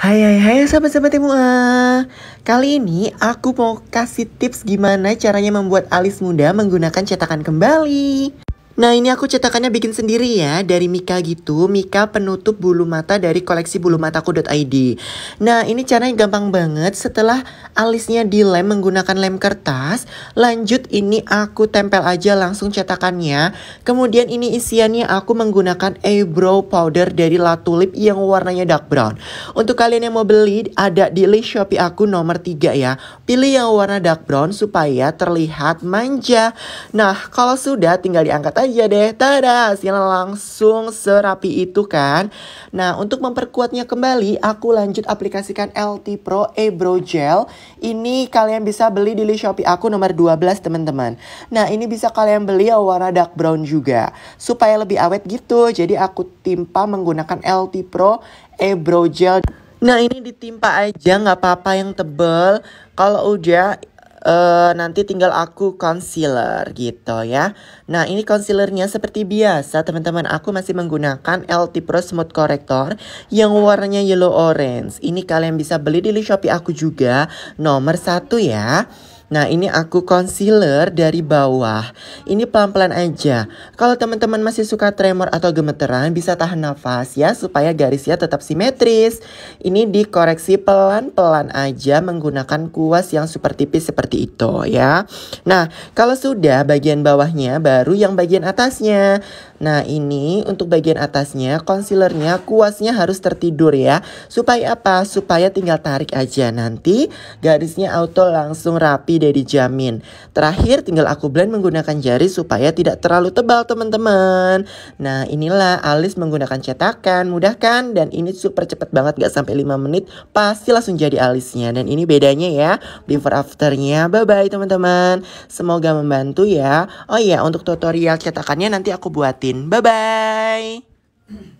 Hai hai hai sahabat-sahabat semua. Kali ini aku mau kasih tips gimana caranya membuat alis muda menggunakan cetakan kembali Nah ini aku cetakannya bikin sendiri ya dari Mika gitu. Mika penutup bulu mata dari koleksi bulu mataku.id. Nah ini cara yang gampang banget. Setelah alisnya dilem menggunakan lem kertas, lanjut ini aku tempel aja langsung cetakannya. Kemudian ini isiannya aku menggunakan eyebrow powder dari La Tulip yang warnanya dark brown. Untuk kalian yang mau beli ada di list Shopee aku nomor 3 ya. Pilih yang warna dark brown supaya terlihat manja. Nah kalau sudah tinggal diangkat aja aja deh. Tada, hasilnya langsung serapi itu kan. Nah, untuk memperkuatnya kembali, aku lanjut aplikasikan LT Pro Ebro Gel. Ini kalian bisa beli di Shopee aku nomor 12, teman-teman. Nah, ini bisa kalian beli yang warna dark brown juga. Supaya lebih awet gitu. Jadi aku timpa menggunakan LT Pro Ebro Gel. Nah ini ditimpa aja nggak apa-apa yang tebel. Kalau udah uh, nanti tinggal aku concealer gitu ya. Nah ini concealernya seperti biasa teman-teman aku masih menggunakan LT Pro Smooth Corrector yang warnanya yellow orange. Ini kalian bisa beli di Shopee aku juga nomor satu ya. Nah ini aku concealer dari bawah. Ini pelan-pelan aja. Kalau teman-teman masih suka tremor atau gemeteran bisa tahan nafas ya supaya garisnya tetap simetris. Ini dikoreksi pelan-pelan aja menggunakan kuas yang super tipis seperti itu ya. Nah kalau sudah bagian bawahnya baru yang bagian atasnya. Nah ini untuk bagian atasnya concealernya kuasnya harus tertidur ya. Supaya apa? Supaya tinggal tarik aja nanti garisnya auto langsung rapi dari jamin. Terakhir tinggal aku blend menggunakan jari supaya tidak terlalu tebal teman-teman. Nah inilah alis menggunakan cetakan mudah kan? Dan ini super cepet banget gak sampai 5 menit pasti langsung jadi alisnya. Dan ini bedanya ya before afternya. Bye bye teman-teman. Semoga membantu ya. Oh iya untuk tutorial cetakannya nanti aku buatin Bye bye.